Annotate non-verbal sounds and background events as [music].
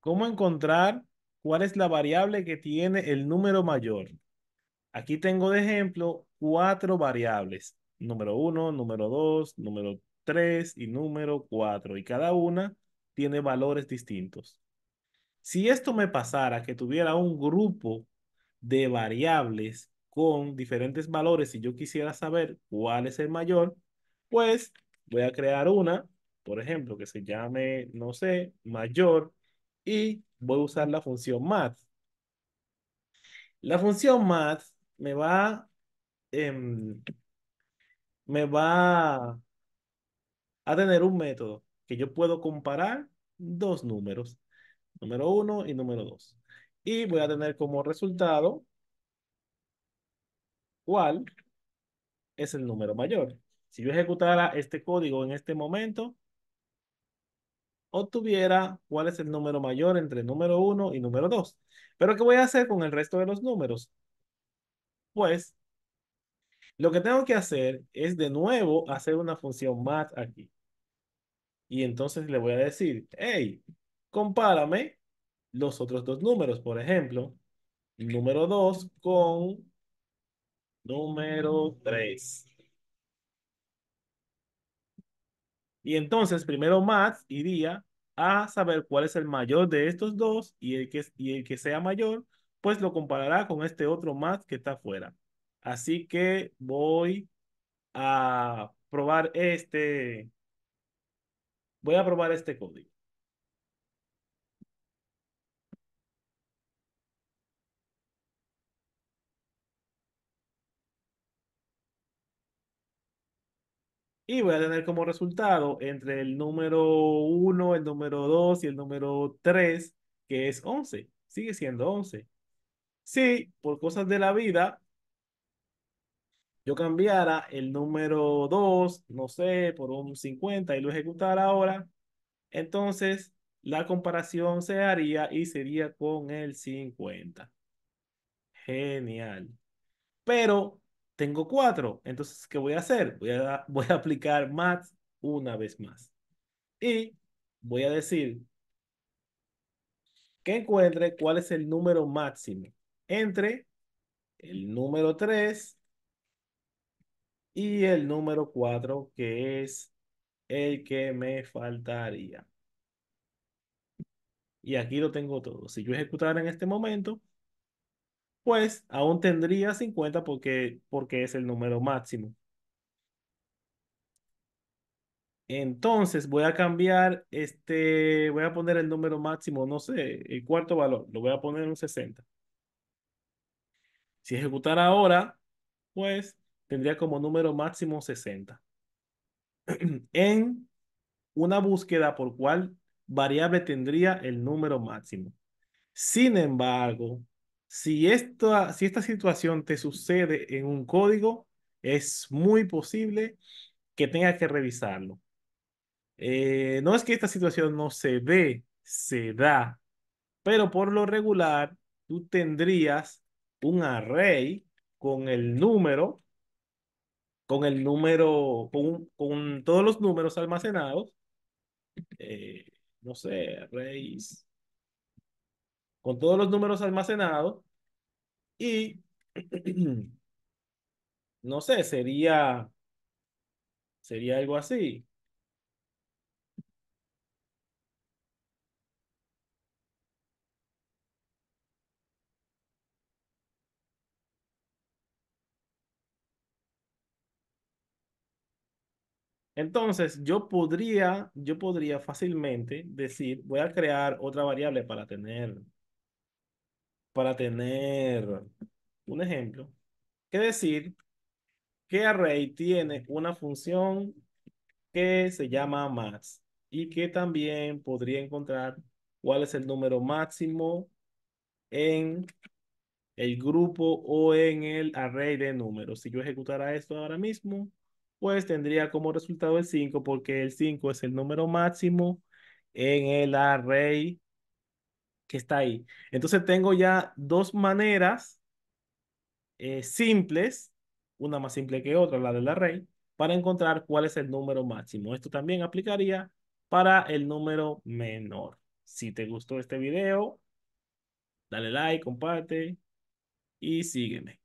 ¿Cómo encontrar cuál es la variable que tiene el número mayor? Aquí tengo de ejemplo cuatro variables. Número 1, número 2, número 3 y número 4. Y cada una tiene valores distintos. Si esto me pasara, que tuviera un grupo de variables con diferentes valores y yo quisiera saber cuál es el mayor, pues voy a crear una, por ejemplo, que se llame, no sé, mayor y voy a usar la función math. La función math me va, em, me va a tener un método que yo puedo comparar dos números, número uno y número dos. Y voy a tener como resultado cuál es el número mayor. Si yo ejecutara este código en este momento, obtuviera cuál es el número mayor entre número 1 y número 2. Pero ¿qué voy a hacer con el resto de los números? Pues lo que tengo que hacer es de nuevo hacer una función math aquí. Y entonces le voy a decir, hey, compárame los otros dos números. Por ejemplo, número 2 con número 3. Y entonces primero mat iría a saber cuál es el mayor de estos dos y el que, y el que sea mayor, pues lo comparará con este otro más que está afuera. Así que voy a probar este, voy a probar este código. Y voy a tener como resultado entre el número 1, el número 2 y el número 3, que es 11. Sigue siendo 11. Si por cosas de la vida yo cambiara el número 2, no sé, por un 50 y lo ejecutara ahora, entonces la comparación se haría y sería con el 50. Genial. Pero tengo cuatro. Entonces, ¿qué voy a hacer? Voy a, [laughs] voy a aplicar más una vez más. Y voy a decir que encuentre cuál es el número máximo entre el número 3 y el número 4, que es el que me faltaría. Y aquí lo tengo todo. Si yo ejecutara en este momento, pues aún tendría 50 porque, porque es el número máximo. Entonces voy a cambiar este, voy a poner el número máximo, no sé, el cuarto valor, lo voy a poner en un 60. Si ejecutar ahora, pues tendría como número máximo 60. [clears throat] en una búsqueda por cual variable tendría el número máximo. Sin embargo, si esta, si esta situación te sucede en un código, es muy posible que tengas que revisarlo. Eh, no es que esta situación no se ve, se da, pero por lo regular tú tendrías un array con el número, con el número, con, todos los números almacenados. Eh, no sé, arrays con todos los números almacenados y, [clears throat] no sé, sería, sería algo así. Entonces, yo podría, yo podría fácilmente decir, voy a crear otra variable para tener para tener un ejemplo, que decir que array tiene una función que se llama max y que también podría encontrar cuál es el número máximo en el grupo o en el array de números. Si yo ejecutara esto ahora mismo, pues tendría como resultado el 5 porque el 5 es el número máximo en el array que está ahí. Entonces tengo ya dos maneras eh, simples, una más simple que otra, la del array, para encontrar cuál es el número máximo. Esto también aplicaría para el número menor. Si te gustó este video, dale like, comparte y sígueme.